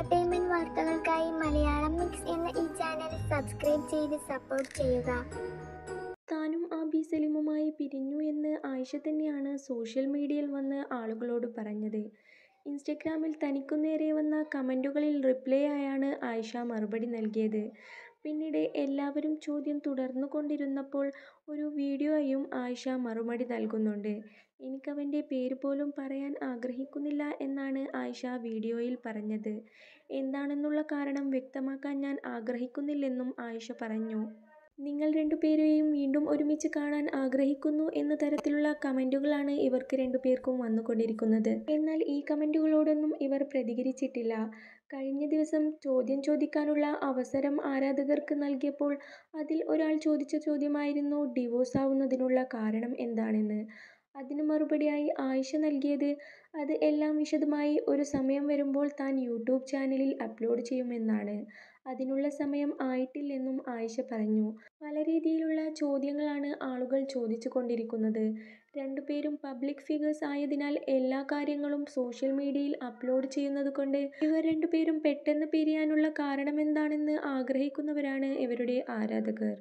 entertainment വാർത്തകൾക്കായി Malayalam mix എന്ന ഈ ചാനൽ സബ്സ്ക്രൈബ് ചെയ്ത് സപ്പോർട്ട് ചെയ്യുക താനും ആബി സലീമുമായി പിരിഞ്ഞു എന്ന് ആയിഷ തന്നെയാണ് സോഷ്യൽ മീഡിയയിൽ വന്ന് ആളുകളോട് പറഞ്ഞത് ഇൻസ്റ്റഗ്രാമിൽ തനിക്കു നേരെ വന്ന കമൻറ്റുകളിൽ റിപ്ലൈ ആയാണ് ആയിഷ മറുപടി നൽകിയത് പിന്നീട് എല്ലാവരും ചോദ്യം തുടർന്നു കൊണ്ടിരുന്നപ്പോൾ ഒരു വീഡിയോയും ആയിഷ മറുപടി നൽകുന്നുണ്ട് എനിക്കവൻ്റെ പേര് പോലും പറയാൻ ആഗ്രഹിക്കുന്നില്ല എന്നാണ് ആയിഷ വീഡിയോയിൽ പറഞ്ഞത് എന്താണെന്നുള്ള കാരണം വ്യക്തമാക്കാൻ ഞാൻ ആഗ്രഹിക്കുന്നില്ലെന്നും ആയിഷ പറഞ്ഞു നിങ്ങൾ രണ്ടുപേരെയും വീണ്ടും ഒരുമിച്ച് കാണാൻ ആഗ്രഹിക്കുന്നു എന്ന തരത്തിലുള്ള കമൻറ്റുകളാണ് ഇവർക്ക് രണ്ടുപേർക്കും വന്നുകൊണ്ടിരിക്കുന്നത് എന്നാൽ ഈ കമൻറ്റുകളോടൊന്നും ഇവർ പ്രതികരിച്ചിട്ടില്ല കഴിഞ്ഞ ദിവസം ചോദ്യം ചോദിക്കാനുള്ള അവസരം ആരാധകർക്ക് നൽകിയപ്പോൾ അതിൽ ഒരാൾ ചോദിച്ച ചോദ്യമായിരുന്നു ഡിവോഴ്സ് ആവുന്നതിനുള്ള കാരണം എന്താണെന്ന് അതിന് മറുപടിയായി ആയിഷ നൽകിയത് അത് എല്ലാം വിശദമായി ഒരു സമയം വരുമ്പോൾ താൻ യൂട്യൂബ് ചാനലിൽ അപ്ലോഡ് ചെയ്യുമെന്നാണ് അതിനുള്ള സമയം ആയിട്ടില്ലെന്നും ആയിഷ പറഞ്ഞു പല രീതിയിലുള്ള ചോദ്യങ്ങളാണ് ആളുകൾ ചോദിച്ചു കൊണ്ടിരിക്കുന്നത് രണ്ടുപേരും പബ്ലിക് ഫിഗേഴ്സ് ആയതിനാൽ എല്ലാ കാര്യങ്ങളും സോഷ്യൽ മീഡിയയിൽ അപ്ലോഡ് ചെയ്യുന്നത് കൊണ്ട് ഇവർ രണ്ടുപേരും പെട്ടെന്ന് പിരിയാനുള്ള കാരണമെന്താണെന്ന് ആഗ്രഹിക്കുന്നവരാണ് ഇവരുടെ ആരാധകർ